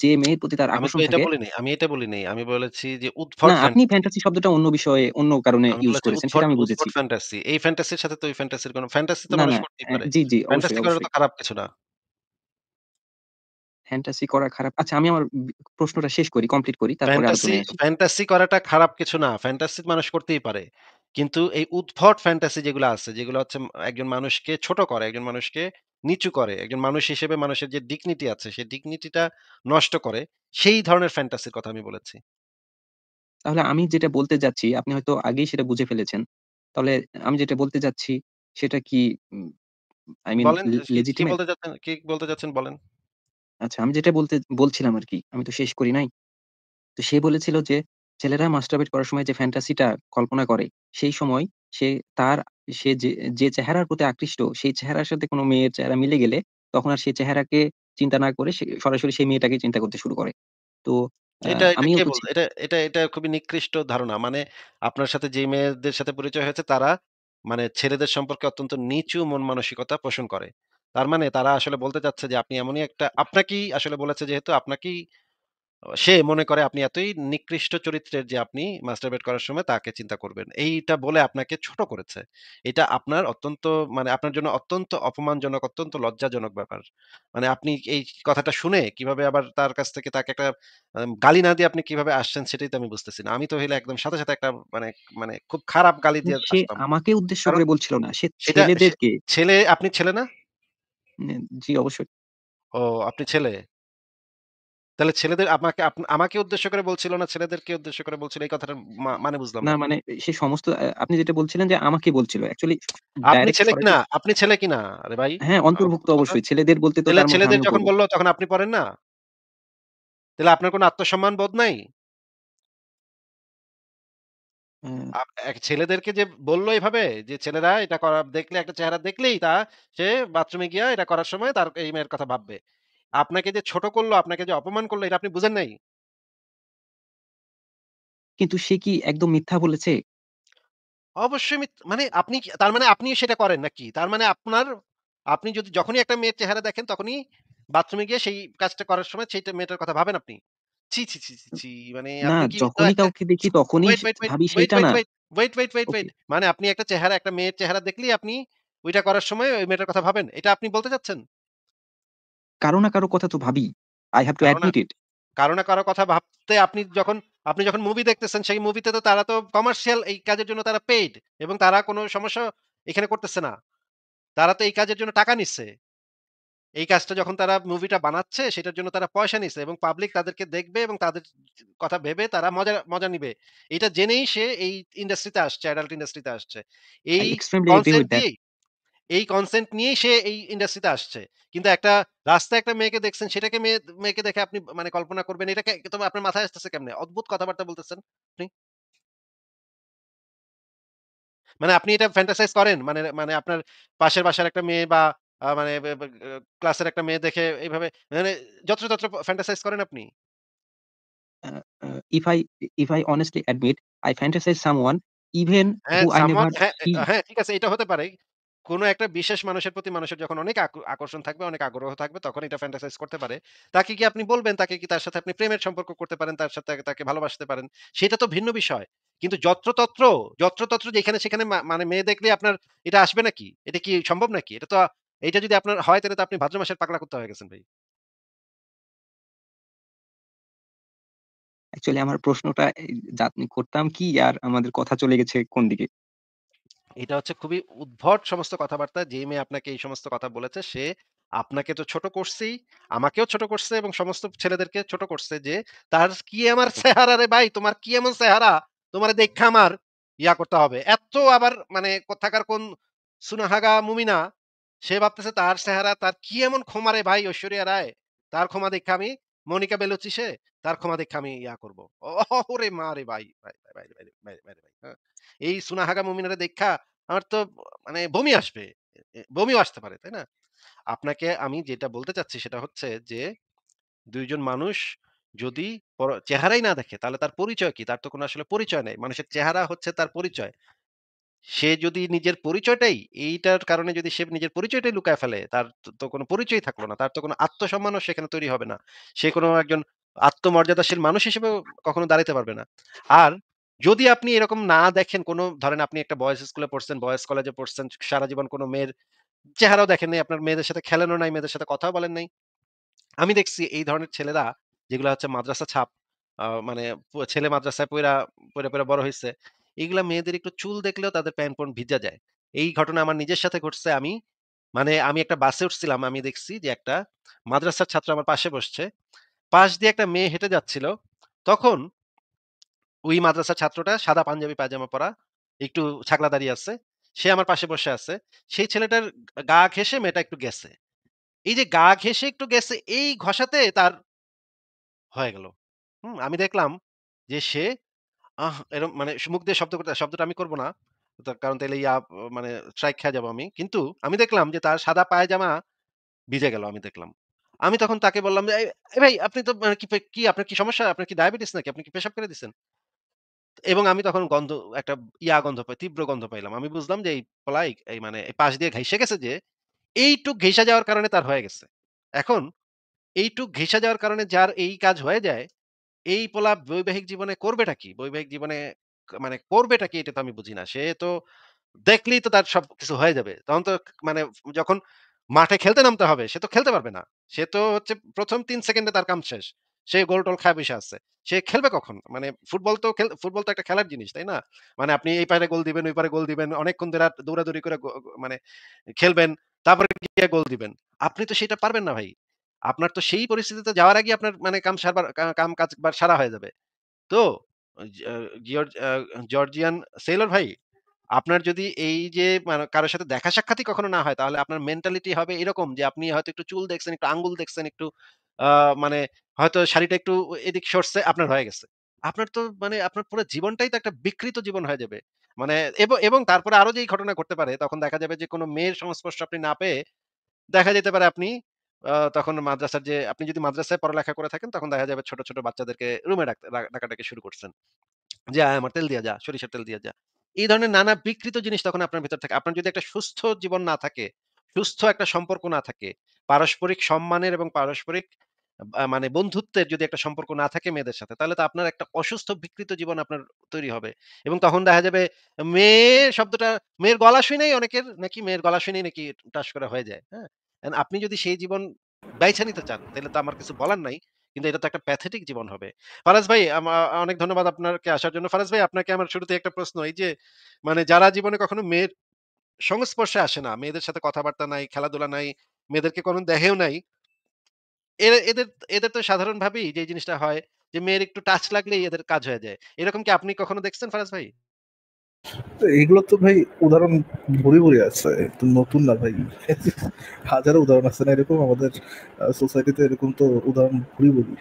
C: যে মেয়ের প্রতি তার আকর্ষণ থাকে
A: আমি এটা বলি নাই আমি বলেছি যে উদ্ভট না আপনি
C: ফ্যান্টাসি অন্য
A: বিষয়ে অন্য কারণে ইউজ করেছেন সেটা আমি বুঝেছি ফ্যান্টাসি এই ফ্যান্টাসির সাথে তো এই ফ্যান্টাসির কোনো ফ্যান্টাসি তো মানুষ পারে জি জি ফ্যান্টাসি করা তো খারাপ কিছু না ফ্যান্টাসি করা খারাপ
C: আচ্ছা আমি আমার প্রশ্নটা শেষ করি কমপ্লিট করি তারপরে ফ্যান্টাসি
A: ফ্যান্টাসি করাটা খারাপ কিছু না ফ্যান্টাসি মানুষ করতেই পারে কিন্তু এই উদ্ভট ফ্যান্টাসি যেগুলো আছে যেগুলো হচ্ছে একজন মানুষকে ছোট করে একজন মানুষকে নিচু করে একজন মানুষ হিসেবে মানুষের যে ডিগনিটি আছে সেই ডিগনিটিটা নষ্ট করে সেই ধরনের ফ্যান্টাসির কথা আমি বলেছি তাহলে আমি যেটা বলতে যাচ্ছি
C: আপনি হয়তো আগেই সেটা বুঝে ফেলেছেন তাহলে আমি যেটা বলতে যাচ্ছি সেটা কি
A: আই মিন বলেন কি বলতে যাচ্ছেন কি বলতে যাচ্ছেন বলেন
C: আচ্ছা আমি যেটা বলতে বলছিলাম আর কি আমি তো শেষ করি নাই তো সে বলেছিল যে ছেলেরা মাস্টারবেট করার সময় যে ফ্যান্টাসিটা কল্পনা করে সেই সময় সে তার সে যে চেহারার প্রতি আকৃষ্ট সেই চেহারার সাথে কোনো মেয়ের চেহারা মিলে গেলে তখন আর সেই চেহারাকে চিন্তা না করে সরাসরি সেই মেয়েটাকে চিন্তা করতে শুরু করে তো এটা
A: এটা এটা এটা খুবই নিকৃষ্ট ধারণা মানে আপনার সাথে যে মেয়েদের সাথে পরিচয় হয়েছে তারা মানে ছেলেদের সম্পর্কে অত্যন্ত নিচু মন মানসিকতা পোষণ করে তার মানে তারা আসলে বলতে চাচ্ছে যে আপনি এমনই একটা আপনাকেই আসলে বলেছে যেহেতু আপনাকেই সে মনে করে আপনি এতই নিকৃষ্ট চরিত্রের যে আপনি মাস্টারবেট করার সময় তাকে চিন্তা করবেন এইটা বলে আপনাকে ছোট করেছে এটা আপনার অত্যন্ত মানে আপনার জন্য অত্যন্ত অপমানজনক অত্যন্ত লজ্জাজনক ব্যাপার মানে আপনি এই কথাটা শুনে কিভাবে আবার তার কাছ থেকে তাকে একটা গালি না দিয়ে আপনি কিভাবে আসছেন সেটাই তো আমি বুঝতেছি না আমি তো হইলে একদম সাথে সাথে একটা মানে মানে খুব খারাপ গালি দিয়ে আমাকে উদ্দেশ্য করে বলছিল না সে ছেলেদেরকে ছেলে আপনি ছেলে না জি অবশ্যই ও আপনি ছেলে তাহলে ছেলেদের আমাকে আমাকে উদ্দেশ্য করে বলছিল না ছেলেদেরকে উদ্দেশ্য করে বলছিল এই কথাটা মানে বুঝলাম না মানে
C: সে সমস্ত আপনি যেটা বলছিলেন যে আমাকে বলছিল অ্যাকচুয়ালি আপনি ছেলে কিনা
A: আপনি ছেলে কিনা
C: আরে ভাই হ্যাঁ অন্তর্ভুক্ত অবশ্যই ছেলেদের বলতে তো ছেলেদের যখন
A: বললো তখন আপনি পড়েন না তাহলে আপনার কোনো আত্মসম্মান বোধ নাই হ্যাঁ। ছেলেদেরকে যে বললো এইভাবে যে ছেলেরা এটা করা দেখলে একটা চেহারা দেখলেই তা সে বাথরুমে গিয়া এটা করার সময় তার এই মেয়ের কথা ভাববে আপনাকে যে ছোট করলো, আপনাকে যে অপমান করলো এটা আপনি বুঝেন নাই?
C: কিন্তু সে কি একদম মিথ্যা
A: বলেছে? অবশ্যই মানে আপনি তার মানে আপনি সেটা করেন নাকি? তার মানে আপনার আপনি যদি যখনই একটা মেয়ের চেহারা দেখেন তখনই বাথরুমে গিয়ে সেই কাজটা করার সময় সেইটা মেয়েটার কথা ভাবেন আপনি। ছি, ছি, ছি, ছি, ছি মানে না, আপনি কি যখনই
C: একটা কাউকে দেখি তখনই ওয়েট, ওয়েট, ভাবি ওয়েট, সেইটা ওয়েট, না। Wait,
A: wait, wait, wait, wait মানে আপনি একটা চেহারা একটা মেয়ের চেহারা দেখলেই আপনি ওইটা করার সময় ওই মেয়েটার কথা ভাবেন। এটা আপনি বলতে চাচ্ছেন?
C: কারো না কারো কথা তো ভাবি। I have to admit it
A: কারো না কারো কথা ভাবতে আপনি যখন আপনি যখন মুভি দেখতেছেন সেই মুভিতে তো তারা তো কমার্শিয়াল এই কাজের জন্য তারা পেইড এবং তারা কোনো সমস্যা এখানে করতেছে না। তারা তো এই কাজের জন্য টাকা নিচ্ছে। এই কাজটা যখন তারা মুভিটা বানাচ্ছে সেটার জন্য তারা পয়সা নিচ্ছে এবং পাবলিক তাদেরকে দেখবে এবং তাদের কথা ভেবে তারা মজা মজা নিবে। এটা জেনেই সে এই ইন্ডাস্ট্রিতে আসছে, অ্যাডাল্ট ইন্ডাস্ট্রিতে আসছে। এই কনসেপ্ট with দিয়েই এই কনসেন্ট নিয়েই সে এই ইন্ডাস্ট্রিতে আসছে কিন্তু একটা রাস্তায় একটা মেয়েকে দেখছেন সেটাকে মেয়ে মেয়েকে দেখে আপনি মানে কল্পনা করবেন এটাকে তবে আপনার মাথায় আসতেছে কেমনে অদ্ভুত কথাবার্তা বলতেছেন আপনি মানে আপনি এটা ফ্যান্টাসাইজ করেন মানে মানে আপনার পাশের বাসার একটা মেয়ে বা মানে ক্লাসের একটা মেয়ে দেখে এইভাবে মানে যত্রতত্র ফ্যান্টাসাইজ করেন আপনি
C: if I if I honestly admit I fantasize someone even who I never হ্যাঁ
A: ঠিক আছে এটা হতে পারে কোনো একটা বিশেষ মানুষের প্রতি মানুষের যখন অনেক আকর্ষণ থাকবে অনেক আগ্রহ থাকবে তখন এটা ফ্যান্টাসাইজ করতে পারে তাকে কি আপনি বলবেন তাকে কি তার সাথে আপনি প্রেমের সম্পর্ক করতে পারেন তার সাথে তাকে ভালোবাসতে পারেন সেটা তো ভিন্ন বিষয় কিন্তু যত্রতত্র যত্রতত্র যেখানে সেখানে মানে মেয়ে দেখলে আপনার এটা আসবে নাকি এটা কি সম্ভব নাকি এটা তো এটা যদি আপনার হয় তাহলে তো আপনি ভাদ্র মাসের পাগলা করতে হয়ে গেছেন ভাই
C: অ্যাকচুয়ালি আমার প্রশ্নটা আপনি করতাম কি আর আমাদের কথা চলে গেছে কোন দিকে
A: এটা হচ্ছে খুবই উদ্ভট সমস্ত কথাবার্তা যে মেয়ে আপনাকে এই সমস্ত কথা বলেছে সে আপনাকে তো ছোট করছেই আমাকেও ছোট করছে এবং সমস্ত ছেলেদেরকে ছোট করছে যে তার কি আমার চেহারা রে ভাই তোমার কি এমন চেহারা তোমার দেখা আমার ইয়া করতে হবে এত আবার মানে কোথাকার কোন সুনাহাগা মুমিনা সে ভাবতেছে তার চেহারা তার কি এমন ক্ষমা রে ভাই ঐশ্বরিয়া রায় তার ক্ষমা দেখা আমি মনিকা বেলুচি সে তার ক্ষমা দেখে আমি ইয়া করবো ওরে মা রে ভাই ভাই ভাই হ্যাঁ? এই সুনাহাগা মমিনার দেখা আমার তো মানে বমি আসবে বমিও আসতে পারে তাই না আপনাকে আমি যেটা বলতে চাচ্ছি সেটা হচ্ছে যে দুইজন মানুষ যদি চেহারাই না দেখে তাহলে তার পরিচয় কি তার তো কোনো আসলে পরিচয় নেই মানুষের চেহারা হচ্ছে তার পরিচয় সে যদি নিজের পরিচয়টাই এইটার কারণে যদি সে নিজের পরিচয়টাই লুকায় ফেলে তার তো কোনো পরিচয় থাকলো না তার তো কোনো আত্মসম্মানও সেখানে তৈরি হবে না সে কোনো একজন আত্মমর্যাদাশীল মানুষ হিসেবে কখনো দাঁড়াতে পারবে না আর যদি আপনি এরকম না দেখেন কোনো ধরেন আপনি একটা বয়েজ স্কুলে পড়ছেন বয়েজ কলেজে পড়ছেন সারা জীবন কোনো মেয়ের চেহারাও দেখেন নাই আপনার মেয়েদের সাথে খেলানো নাই মেয়েদের সাথে কথাও বলেন নাই আমি দেখছি এই ধরনের ছেলেরা যেগুলো হচ্ছে মাদ্রাসা ছাপ মানে ছেলে মাদ্রাসায় পয়রা পয়রা পয়রা বড় হয়েছে এগুলা মেয়েদের একটু চুল দেখলেও তাদের প্যান্ট পন ভিজা যায় এই ঘটনা আমার নিজের সাথে ঘটছে আমি মানে আমি একটা বাসে উঠছিলাম আমি দেখছি যে একটা মাদ্রাসার ছাত্র আমার পাশে বসছে পাশ দিয়ে একটা মেয়ে হেঁটে যাচ্ছিল তখন ওই মাদ্রাসার ছাত্রটা সাদা পাঞ্জাবি পায়জামা পরা একটু ছাকলা দাঁড়িয়ে আছে সে আমার পাশে বসে আছে সেই ছেলেটার গা ঘেসে মেয়েটা একটু গেছে এই যে গা ঘেসে একটু গেছে এই ঘষাতে তার হয়ে গেল হুম আমি দেখলাম যে সে আহ! এরম মানে মুখ দিয়ে শব্দ করতে শব্দটা আমি করব না। কারণ তাইলে ইয়া মানে স্ট্রাইক খেয়ে যাবো আমি। কিন্তু আমি দেখলাম যে তার সাদা পায়জামা ভিজে গেল আমি দেখলাম। আমি তখন তাকে বললাম যে, "এই ভাই আপনি তো মানে কি কি আপনার কি সমস্যা? আপনার কি ডায়াবেটিস নাকি? আপনি কি পেশাব করে দিচ্ছেন এবং আমি তখন গন্ধ একটা ইয়া গন্ধ পাই, তীব্র গন্ধ পাইলাম। আমি বুঝলাম যে এই পলাই এই মানে পাশ দিয়ে ঘাইসা গেছে যে, এইটুক ঘেইষা যাওয়ার কারণে তার হয়ে গেছে। এখন এইটুক ঘেইষা যাওয়ার কারণে যার এই কাজ হয়ে যায় এই পোলা বৈবাহিক জীবনে করবেটা কি বৈবাহিক জীবনে মানে করবেটা কি এটা তো আমি বুঝি না সে তো দেখলেই তো তার সব কিছু হয়ে যাবে তখন তো মানে যখন মাঠে খেলতে নামতে হবে সে তো খেলতে পারবে না সে তো হচ্ছে প্রথম তিন সেকেন্ডে তার কাম শেষ সে গোল টোল খায় বসে আসছে সে খেলবে কখন মানে ফুটবল তো ফুটবল তো একটা খেলার জিনিস তাই না মানে আপনি এই পারে গোল দিবেন ওই পারে গোল দিবেন অনেকক্ষণ ধরে দৌড়াদৌড়ি করে মানে খেলবেন তারপরে গিয়ে গোল দিবেন আপনি তো সেটা পারবেন না ভাই আপনার তো সেই পরিস্থিতিতে যাওয়ার আগে আপনার মানে কাম সারবার কাম কাজবার সারা হয়ে যাবে তো জর্জিয়ান সেলর ভাই আপনার যদি এই যে মানে কারোর সাথে দেখা সাক্ষাৎই কখনো না হয় তাহলে আপনার মেন্টালিটি হবে এরকম যে আপনি হয়তো একটু চুল দেখছেন একটু আঙ্গুল দেখছেন একটু মানে হয়তো শাড়িটা একটু এদিক সরছে আপনার হয়ে গেছে আপনার তো মানে আপনার পুরো জীবনটাই তো একটা বিকৃত জীবন হয়ে যাবে মানে এবং তারপরে আরো যে ঘটনা ঘটতে পারে তখন দেখা যাবে যে কোনো মেয়ের সংস্পর্শ আপনি না পেয়ে দেখা যেতে পারে আপনি তখন মাদ্রাসার যে আপনি যদি মাদ্রাসায় পড়ালেখা করে থাকেন তখন দেখা যাবে ছোট ছোট বাচ্চাদেরকে রুমে ডাকাটাকে শুরু করছেন যে আয় হ্যাঁ, আমার তেল দিয়ে যা সরিষার তেল দিয়ে যা এই ধরনের নানা বিকৃত জিনিস তখন আপনার ভিতর থাকে আপনার যদি একটা সুস্থ জীবন না থাকে সুস্থ একটা সম্পর্ক না থাকে পারস্পরিক সম্মানের এবং পারস্পরিক মানে বন্ধুত্বের যদি একটা সম্পর্ক না থাকে মেয়েদের সাথে তাহলে তো আপনার একটা অসুস্থ বিকৃত জীবন আপনার তৈরি হবে এবং তখন দেখা যাবে মেয়ে শব্দটা মেয়ের গলা শুনেই অনেকের নাকি মেয়ের গলা শুনেই নাকি টাস করা হয়ে যায় হ্যাঁ আপনি যদি সেই জীবন বেছে নিতে চান তাহলে তো আমার কিছু বলার নাই কিন্তু এটা তো একটা প্যাথেটিক জীবন হবে ফারাজ ভাই অনেক ধন্যবাদ আপনাকে আসার জন্য ফারাজ ভাই আপনাকে আমার শুরুতে একটা প্রশ্ন এই যে মানে যারা জীবনে কখনো মেয়ের সংস্পর্শে আসে না মেয়েদের সাথে কথাবার্তা নাই খেলাধুলা নাই মেয়েদেরকে কোনো দেখেও নাই এদের এদের তো সাধারণভাবেই যে জিনিসটা হয় যে মেয়ের একটু টাচ লাগলেই এদের কাজ হয়ে যায় এরকম কি আপনি কখনো দেখছেন ফারাজ ভাই
D: এগুলো তো ভাই উদাহরণ ভরে ভরে আছে নতুন না ভাই হাজারো উদাহরণ আছে না এরকম আমাদের সোসাইটিতে এরকম তো উদাহরণ ভরে ভরি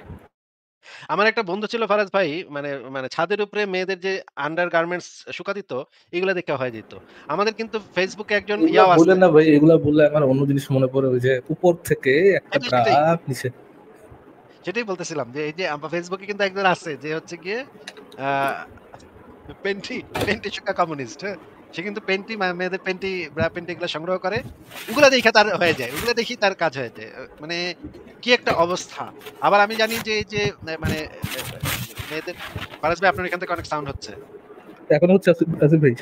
A: আমার একটা বন্ধু ছিল ফারাজ ভাই মানে মানে ছাদের উপরে মেয়েদের যে আন্ডার গার্মেন্টস শুকা দিত এগুলো দেখে হয়ে যেত আমাদের কিন্তু ফেসবুকে একজন ইয়া আছে বলেন না ভাই
D: এগুলো বললে আমার অন্য জিনিস মনে পড়ে ওই যে উপর থেকে একটা ব্রাক নিচে
A: সেটাই বলতেছিলাম যে এই যে আমার ফেসবুকে কিন্তু একজন আছে যে হচ্ছে গিয়ে পেন্টি পেন্টি শুকা কমিউনিস্ট হ্যাঁ সে কিন্তু পেন্টি মেয়েদের পেন্টি ব্রা পেন্টি এগুলো সংগ্রহ করে ওগুলো দেখে তার হয়ে যায় ওগুলো দেখি তার কাজ হয়ে যায় মানে কি একটা অবস্থা আবার আমি জানি যে যে মানে মেয়েদের পারাস ভাই আপনার এখান থেকে অনেক সাউন্ড হচ্ছে
D: এখন হচ্ছে আসিফ ভাই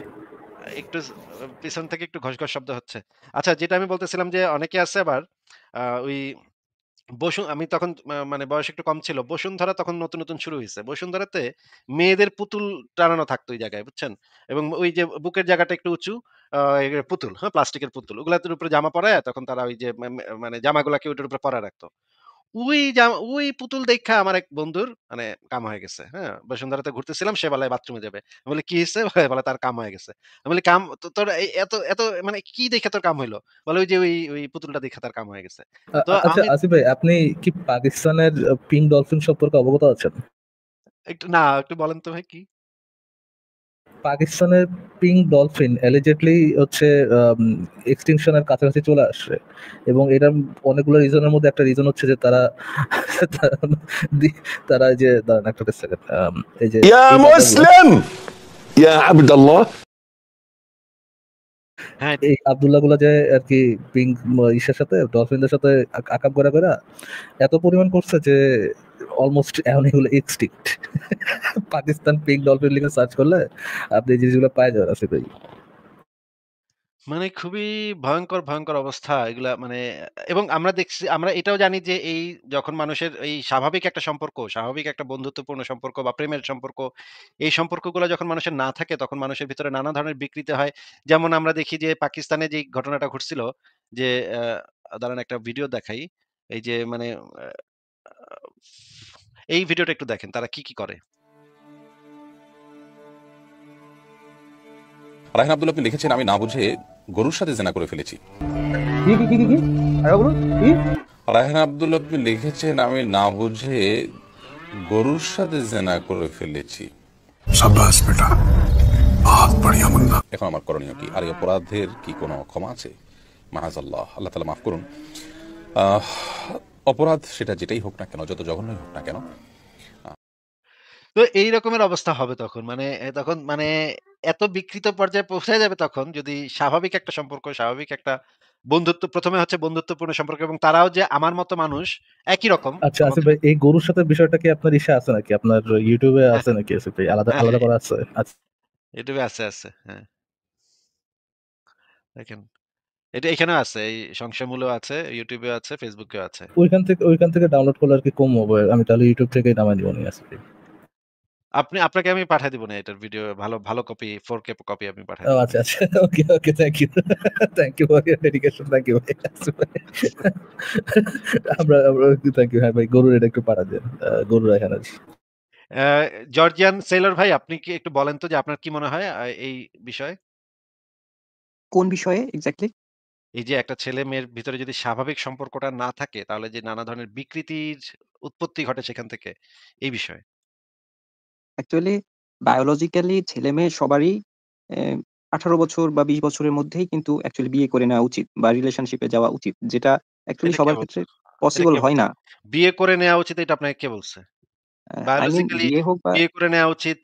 A: একটু পিছন থেকে একটু ঘস ঘস শব্দ হচ্ছে আচ্ছা যেটা আমি বলতেছিলাম যে অনেকে আছে আবার ওই বসুন আমি তখন মানে বয়স একটু কম ছিল। বসুন্ধরা তখন নতুন, নতুন শুরু হয়েছে বসুন্ধরাতে মেয়েদের পুতুল টানানো থাকতো ওই জায়গায়, বুঝছেন? এবং ওই যে বুকের জায়গাটা একটু উঁচু পুতুল, হ্যাঁ? প্লাস্টিকের পুতুল। ওগুলাতে উপরে জামা পরায় তখন তারা ওই যে মানে জামা মানে জামাগুলাকে ওইটার উপরে পরা রাখতো। ওই ওই পুতুল দেখা আমার এক বন্ধুর মানে কাম হয়ে গেছে হ্যাঁ বসুন্ধরাতে ঘুরতেছিলাম সে বেলায় বাথরুমে যাবে আমি বলি কি হয়েছে (laughs) বলে তার কাম হয়ে গেছে আমি বলি কাম তোর এত এত মানে কি দেখে তোর কাম হইলো বলে ওই যে ওই ওই পুতুলটা দেখে তার কাম হয়ে গেছে তো আচ্ছা,
D: আসিফ ভাই আপনি কি পাকিস্তানের পিঙ্ক ডলফিন সম্পর্কে অবগত আছেন
A: একটু না একটু বলেন তো ভাই কি
D: পাকিস্তানের পিঙ্ক ডলফিন এলিজেটলি হচ্ছে এক্সটিংশনের কাছাকাছি চলে আসছে এবং এটা অনেকগুলো রিজনের মধ্যে একটা রিজন হচ্ছে যে তারা তারা যে দাঁড়ান একটা সেকেন্ড এই যে ইয়া মুসলিম
B: ইয়া
C: আব্দুল্লাহ
D: হ্যাঁ এই আবদুল্লাহ গুলা যে আর কি পিঙ্ক ইসের সাথে ডলফিনদের সাথে আকাম করা করা এত পরিমাণ করছে যে অলমোস্ট এখন এগুলো এক্সটিক্ট পাকিস্তান পিঙ্ক ডলফিন লিখে সার্চ করলে আপনি এই জিনিসগুলো পাই যাওয়ার আছে তাই
A: মানে খুবই ভয়ঙ্কর ভয়ঙ্কর অবস্থা এগুলা মানে এবং আমরা দেখছি আমরা এটাও জানি যে এই যখন মানুষের এই স্বাভাবিক একটা সম্পর্ক স্বাভাবিক একটা বন্ধুত্বপূর্ণ সম্পর্ক বা প্রেমের সম্পর্ক এই সম্পর্কগুলো যখন মানুষের না থাকে তখন মানুষের ভিতরে নানা ধরনের বিকৃতি হয় যেমন আমরা দেখি যে পাকিস্তানে যে ঘটনাটা ঘটছিল যে দাঁড়ান একটা ভিডিও দেখাই এই যে মানে এই ভিডিওটা একটু দেখেন তারা কি কি করে রায়হান আব্দুল আপনি লিখেছেন আমি না বুঝে গরুর সাথে জেনা করে ফেলেছি
D: কি কি কি কি কি
B: রায়হান আব্দুল আপনি লিখেছেন আমি না বুঝে গরুর সাথে জেনা করে ফেলেছি সাব্বাস বেটা এখন আমার করণীয় কি আর এই অপরাধের কি কোনো ক্ষমা আছে মাহাজ আল্লাহ আল্লাহ তালা মাফ করুন অপরাধ সেটা যেটাই হোক না কেন যত জঘন্যই হোক না কেন
A: তো এই রকমের অবস্থা হবে তখন মানে তখন মানে এত বিকৃত পর্যায়ে পৌঁছে যাবে তখন যদি স্বাভাবিক একটা সম্পর্ক স্বাভাবিক একটা বন্ধুত্ব প্রথমে হচ্ছে বন্ধুত্বপূর্ণ সম্পর্ক এবং তারাও যে আমার মতো মানুষ একই রকম আচ্ছা আসিফ
D: ভাই এই গরুর সাথে বিষয়টা কি আপনার ইচ্ছা আছে নাকি আপনার ইউটিউবে হ্যাঁ। আছে নাকি আসিফ ভাই আলাদা আলাদা হ্যাঁ। করা আছে
A: ইউটিউবে আচ্ছা। আছে আছে হ্যাঁ দেখেন এটা এখানে আছে এই সংশয়মূলক আছে ইউটিউবে আছে ফেসবুকেও আছে
D: ওইখান থেকে ওইখান থেকে ডাউনলোড করলে আর কি কম হবে আমি তাহলে ইউটিউব থেকে নামাই দিব নিয়ে আসবে
A: আপনি আপনাকে আমি পাঠিয়ে দিব না এটার ভিডিও ভালো ভালো কপি 4K কপি আমি পাঠিয়ে দেব
D: আচ্ছা আচ্ছা okay okay thank you thank you for your dedication thank you আমরা আমরা থ্যাংক ইউ হ্যাঁ ভাই গরুর এটা একটু পাঠা দেন
A: গরুর এখানে জর্জিয়ান সেলর ভাই আপনি কি একটু বলেন তো যে আপনার কি মনে হয় এই বিষয়ে
C: কোন বিষয়ে এক্স্যাক্টলি
A: এই যে একটা ছেলে মেয়ের ভিতরে যদি স্বাভাবিক সম্পর্কটা না থাকে তাহলে যে নানা ধরনের বিকৃতির উৎপত্তি ঘটে সেখান থেকে, এই বিষয়ে?
C: অ্যাকচুয়ালি বায়োলজিক্যালি ছেলে-মেয়ে সবারই আঠারো বছর বা বিশ বছরের মধ্যেই কিন্তু অ্যাকচুয়ালি বিয়ে করে নেওয়া উচিত বা রিলেশনশিপে যাওয়া উচিত। যেটা অ্যাকচুয়ালি সবার ক্ষেত্রে পসিবল হয় না।
A: বিয়ে করে নেওয়া উচিত এটা আপনাকে কে বলছে? আই মিন বায়োলজিক্যালি বিয়ে হোক বা বিয়ে করে নেওয়া উচিত।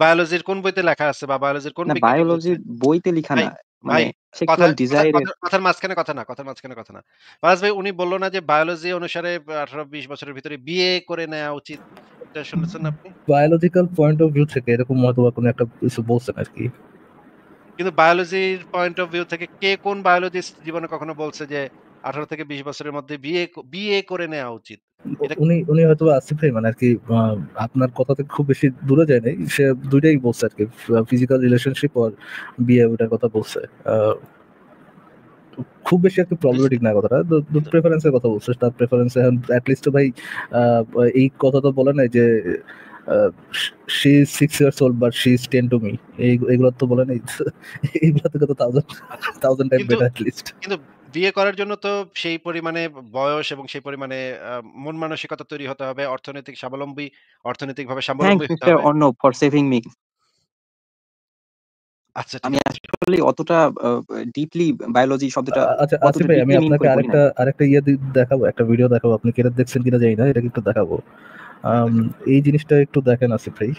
A: বায়োলজির কোন বইতে লেখা আছে বা বায়োলজির কোন না বিজ্ঞানী বলছে? বইতে লিখা না। মানে কথার মাঝখানে কথা না কথার মাঝখানে কথা না ভাই উনি বললো না যে বায়োলজি অনুসারে আঠারো বিশ বছরের ভিতরে বিয়ে করে নেওয়া উচিত শুনেছেন আপনি
D: বায়োলজিক্যাল পয়েন্ট অফ ভিউ থেকে এরকম হয়তো কোনো একটা কিছু বলছেন আর কি
A: কিন্তু বায়োলজির পয়েন্ট অফ ভিউ থেকে কে কোন বায়োলজিস্ট জীবনে কখনো বলছে যে আঠারো থেকে বিশ বছরের মধ্যে বিয়ে বিয়ে করে নেওয়া উচিত
D: উনি উনি হয়তো আসিফ রহমান আর কি আপনার কথাতে খুব বেশি দূরে যায় নাই সে দুইটাই বলছে আর কি ফিজিক্যাল রিলেশনশিপ আর বিয়ে ওটার কথা বলছে খুব বেশি একটা প্রবলেমেটিক না কথাটা দুটো প্রেফারেন্সের কথা বলছে তার প্রেফারেন্স এখন অ্যাটলিস্ট ভাই এই কথা তো বলে নাই যে she six years old but she is ten to me এইগুলো তো বলে নাই (laughs) এইগুলো থেকে তো thousand thousand time better at least
A: কিন্তু বিয়ে করার জন্য তো সেই পরিমাণে বয়স এবং সেই পরিমাণে মন মানসিকতা তৈরি হতে হবে। অর্থনৈতিক স্বাবলম্বী অর্থনৈতিক ভাবে স্বাবলম্বী হতে হবে।
C: For saving me. আচ্ছা আমি আসলে অতটা ডিপলি বায়োলজি শব্দটা আচ্ছা, আসিফ ভাই আমি আপনাকে আরেকটা
D: আরেকটা ইয়ে দেখাবো, একটা ভিডিও দেখাবো। আপনি কেটে দেখছেন কিনা জানি না। এটাকে দেখাবো। এই জিনিসটা একটু দেখেন আসিফ ভাই।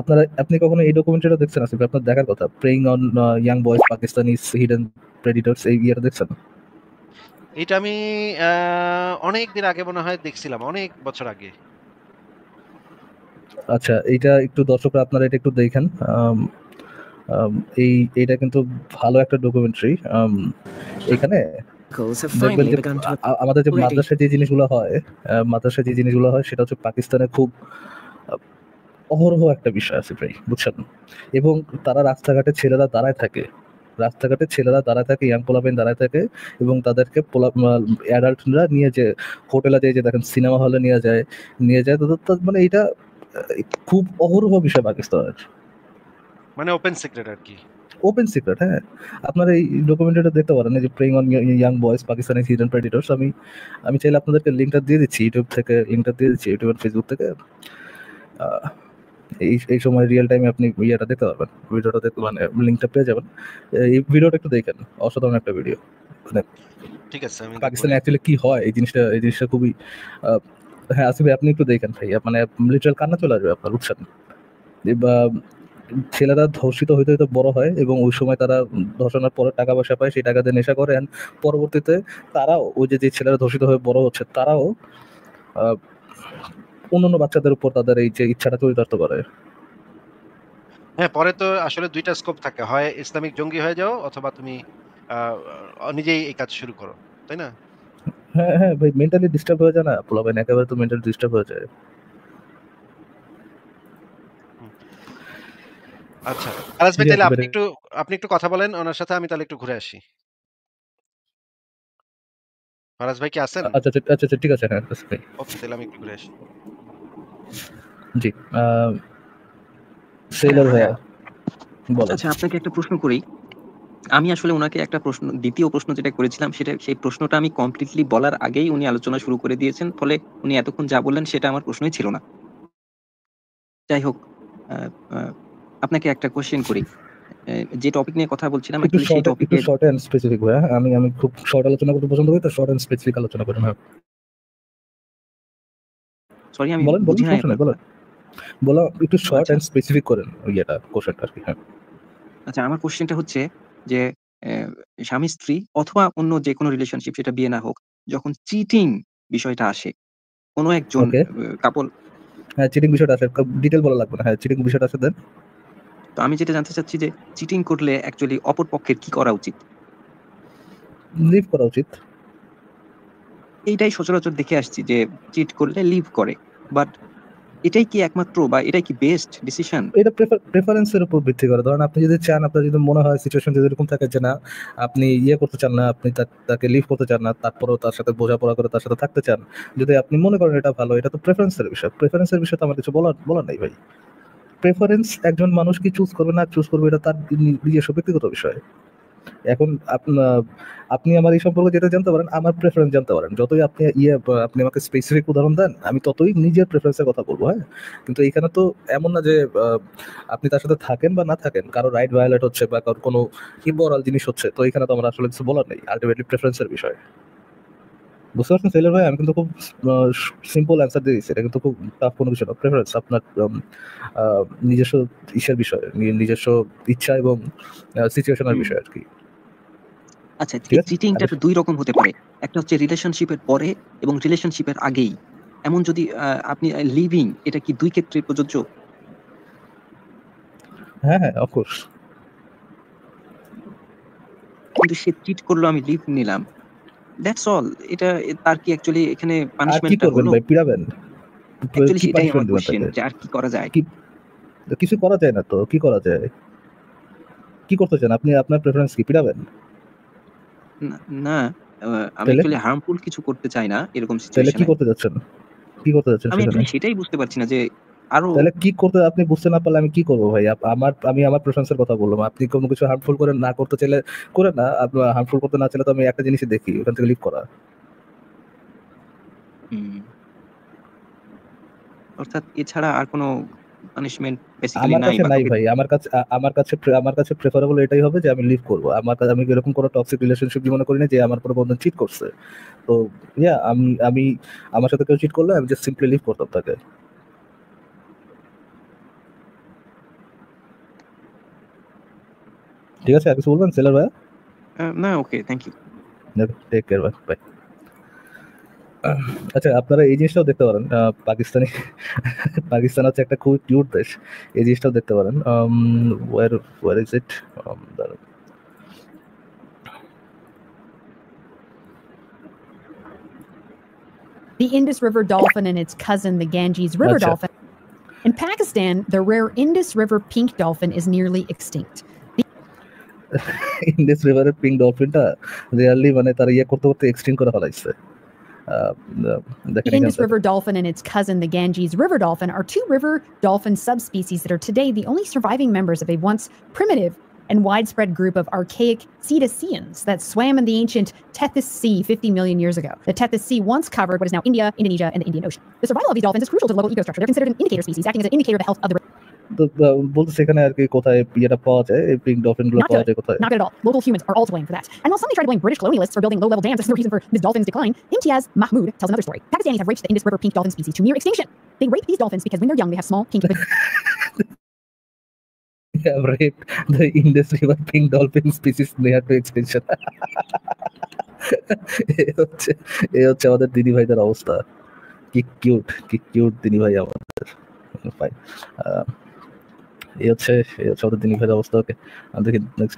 D: আপনারা আপনি কখনো এই ডকুমেন্টারিটা দেখছেন আসলে আপনার দেখার কথা preying on young boys Pakistani hidden predators এই ইয়েটা দেখছেন
A: এটা আমি অনেক দিন আগে মনে হয় দেখছিলাম অনেক বছর আগে
D: আচ্ছা এটা একটু দর্শকরা আপনারা এটা একটু দেখেন এই এটা কিন্তু ভালো একটা ডকুমেন্টারি এখানে আমাদের যে মাদ্রাসায় যে জিনিসগুলো হয় মাদ্রাসায় যে জিনিসগুলো হয় সেটা হচ্ছে পাকিস্তানে খুব অহরহ একটা বিষয় আছে ভাই বুঝছেন এবং তারা রাস্তাঘাটে ছেলেরা দাঁড়ায় থাকে রাস্তাঘাটে ছেলেরা দাঁড়ায় থাকে ইয়াং পোলাপেন দাঁড়ায় থাকে এবং তাদেরকে পোলা অ্যাডাল্টরা নিয়ে যে হোটেলে যেয়ে যে দেখেন সিনেমা হলে নিয়ে যায় নিয়ে যায় তাদের মানে এটা খুব অহরহ বিষয় পাকিস্তানের
A: মানে ওপেন সিক্রেট আর কি
D: ওপেন সিক্রেট হ্যাঁ আপনারা এই ডকুমেন্টারিটা দেখতে পারেন যে preying on young boys Pakistani season predators আমি আমি চাইলে আপনাদেরকে লিঙ্কটা দিয়ে দিচ্ছি ইউটিউব থেকে লিঙ্কটা দিয়ে দিচ্ছি ইউটিউব আর ফেসবুক থেকে এই এই সময় রিয়েল টাইমে আপনি ইয়েটা দেখতে পারবেন ভিডিওটা দেখতে মানে লিঙ্কটা পেয়ে যাবেন এই ভিডিওটা একটু দেখেন অসাধারণ একটা ভিডিও মানে ঠিক আছে আমি পাকিস্তানে অ্যাকচুয়ালি কি হয় এই জিনিসটা এই জিনিসটা খুবই হ্যাঁ আসিফ আপনি একটু দেখেন ভাই মানে লিটারাল কান্না চলে আসবে আপনার বুঝছেন বা ছেলেরা ধর্ষিত হইতে হইতে বড় হয় এবং ওই সময় তারা ধর্ষণের পরে টাকা পয়সা পায় সেই টাকা দিয়ে নেশা করেন পরবর্তীতে তারাও ওই যে ছেলেরা ধর্ষিত হয়ে বড় হচ্ছে তারাও অন্যান্য বাচ্চাদের উপর তাদের এই যে ইচ্ছাটা চরিতার্থ করে
A: হ্যাঁ পরে তো আসলে দুইটা স্কোপ থাকে হয় ইসলামিক জঙ্গি হয়ে যাও অথবা তুমি নিজেই এই কাজ শুরু করো তাই না
D: হ্যাঁ হ্যাঁ ভাই মেন্টালি ডিস্টার্ব হয়ে যায় না পোলাবেন একেবারে তো মেন্টালি ডিস্টার্ব হয়ে যায়
A: আচ্ছা আলাস ভাই তাহলে আপনি একটু আপনি একটু কথা বলেন ওনার সাথে আমি তাহলে একটু ঘুরে আসি ফারাজ ভাই কি আছেন আচ্ছা
D: আচ্ছা আচ্ছা ঠিক আছে হ্যাঁ আচ্ছা,
A: ওকে তাহলে আমি একটু ঘুরে আসি
D: জি সেলার
C: ভাইয়া বলো আচ্ছা আপনাকে একটা প্রশ্ন করি আমি আসলে ওনাকে
A: একটা প্রশ্ন দ্বিতীয়
C: প্রশ্ন যেটা করেছিলাম সেটা সেই প্রশ্নটা আমি কমপ্লিটলি বলার আগেই উনি আলোচনা শুরু করে দিয়েছেন ফলে উনি এতক্ষণ যা বললেন সেটা আমার প্রশ্নই ছিল না যাই হোক আপনাকে একটা কোশ্চেন করি যে টপিক নিয়ে কথা বলছিলাম একটু সেই টপিকে শর্ট
D: এন্ড স্পেসিফিক ভাইয়া আমি আমি খুব শর্ট আলোচনা করতে পছন্দ করি তো শর্ট এন্ড স্পেসিফিক আলোচনা করি না সরি আমি বলেন বলেন বলো একটু শর্ট এন্ড স্পেসিফিক করেন ইয়েটা কোশ্চেনটা আর কি হ্যাঁ
C: আচ্ছা আমার কোশ্চেনটা হচ্ছে যে স্বামী স্ত্রী অথবা অন্য যে কোনো রিলেশনশিপ সেটা বিয়ে না হোক যখন চিটিং বিষয়টা আসে কোনো
D: একজন কাপল হ্যাঁ চিটিং বিষয়টা আসে ডিটেল বলা লাগবে না হ্যাঁ চিটিং বিষয়টা আসে দেন
C: তো আমি যেটা জানতে চাচ্ছি যে চিটিং করলে অ্যাকচুয়ালি অপর পক্ষের কি করা উচিত লিভ করা উচিত এইটাই সচরাচর দেখে আসছি যে চিট করলে লিভ করে বাট এটাই কি একমাত্র বা এটাই কি বেস্ট ডিসিশন
D: এটা প্রেফারেন্সের উপর ভিত্তি করে ধরেন আপনি যদি চান আপনার যদি মনে হয় সিচুয়েশন যদি এরকম থাকে যে না আপনি ইয়ে করতে চান না আপনি তাকে লিভ করতে চান না তারপরেও তার সাথে বোঝাপড়া করে তার সাথে থাকতে চান যদি আপনি মনে করেন এটা ভালো এটা তো প্রেফারেন্সের বিষয় প্রেফারেন্সের বিষয়ে তো আমার কিছু বলার বলার নাই ভাই প্রেফারেন্স একজন মানুষ কি চুজ করবে না চুজ করবে এটা তার নিজস্ব ব্যক্তিগত বিষয় এখন আপনি আমার এই সম্পর্কে যেটা জানতে পারেন আমার প্রেফারেন্স জানতে পারেন যতই আপনি ইয়ে আপনি আমাকে স্পেসিফিক উদাহরণ দেন আমি ততই নিজের প্রেফারেন্সের কথা বলবো হ্যাঁ কিন্তু এখানে তো এমন না যে আপনি তার সাথে থাকেন বা না থাকেন কারো রাইট ভায়োলেট হচ্ছে বা কারোর কোনো ইমোরাল জিনিস হচ্ছে তো এখানে তো আমার আসলে কিছু বলার নেই আলটিমেটলি প্রেফারেন্সের বিষয় বুঝতে পারছেন সেলের ভাই আমি কিন্তু খুব সিম্পল অ্যান্সার দিয়ে দিচ্ছি এটা কিন্তু খুব টাফ কোনো কিছু না প্রেফারেন্স আপনার নিজস্ব ইসের বিষয় নিজস্ব ইচ্ছা এবং সিচুয়েশনের বিষয় আর কি আচ্ছা
C: চিটিংটা দুই রকম হতে পারে একটা হচ্ছে রিলেশনশিপের পরে এবং রিলেশনশিপের আগেই এমন যদি আপনি লিভিং এটা কি দুই ক্ষেত্রে প্রযোজ্য
D: হ্যাঁ হ্যাঁ অফকোর্স
C: কিন্তু সে চিট করলো আমি লিভ নিলাম দ্যাটস অল এটা তার কি অ্যাকচুয়ালি এখানে পানিশমেন্ট করবেন ভাই
D: পিড়াবেন অ্যাকচুয়ালি সেটাই আমার কোশ্চেন যে আর কি করা যায় কিছু করা যায় না তো কি করা যায় কি করতে চান আপনি আপনার প্রেফারেন্স কি পিড়াবেন
C: না আমি আসলে হার্মফুল কিছু করতে চাই না এরকম সিচুয়েশনে কি
D: করতে যাচ্ছেন কি করতে যাচ্ছেন আমি
C: সেটাই বুঝতে পারছি না যে
D: আরো তাহলে কি করতে আপনি বুঝতে না পারলে আমি কি করব ভাই আমার আমি আমার প্রশংসার কথা বললাম আপনি কোনো কিছু হার্মফুল করে না করতে চাইলে করে না আপনি হার্মফুল করতে না চাইলে তো আমি একটা জিনিসই দেখি ওখান থেকে লিক করা
C: অর্থাৎ এছাড়া আর কোনো পানিশমেন্ট বেসিক্যালি নাই ভাই
D: আমার কাছে আমার কাছে আমার কাছে প্রেফারেবল এটাই হবে যে আমি লিভ করব আমার কাছে আমি এরকম কোনো টক্সিক রিলেশনশিপ জীবনে করি না যে আমার কোনো বন্ধন চিট করছে তো ইয়া আমি আমি আমার সাথে কেউ চিট করলে আমি জাস্ট সিম্পলি লিভ করতাম তাকে ঠিক আছে আর কিছু বলবেন সেলার ভাই
C: না okay thank you
D: take care bye আচ্ছা আপনারা এই জিনিসটাও দেখতে পারেন পাকিস্তানি পাকিস্তান হচ্ছে একটা খুব কিউট দেশ এই জিনিসটাও দেখতে পারেন where where is it
A: The Indus River dolphin and its cousin, the Ganges River dolphin. In Pakistan, the rare Indus River pink dolphin is nearly extinct.
D: Indus রিভারের পিঙ্ক ডলফিনটা রিয়ালি মানে তারা uh, the, the, the Indus River
A: dolphin and its cousin, the Ganges river dolphin, are two river dolphin subspecies that are today the only surviving members of a once primitive and widespread group of archaic cetaceans that swam in the ancient Tethys Sea 50 million years ago. The Tethys Sea once covered what is now India, Indonesia, and the Indian Ocean. The survival of these dolphins is crucial to the local ecostructure. They're considered an indicator species, acting as an indicator of the health of the river
D: not good at all local
A: humans are all to blame for that and while some may try to blame British colonialists for building low-level dams as the reason for this Dolphin's decline Imtiaz Mahmood tells another story Pakistanis have raped the Indus River pink dolphin species to near extinction they rape these dolphins because when they're young they have small pink (laughs)
D: have raped the Indus River pink dolphin species near to extinction (laughs) হচ্ছে এই হচ্ছে আমাদের দিদি ভাইদের অবস্থা কি cute কি cute দিদি ভাই আমাদের ফাইন এই হচ্ছে এই হচ্ছে ওদের দিনই খেলা অবস্থা ওকে দেখি নেক্সট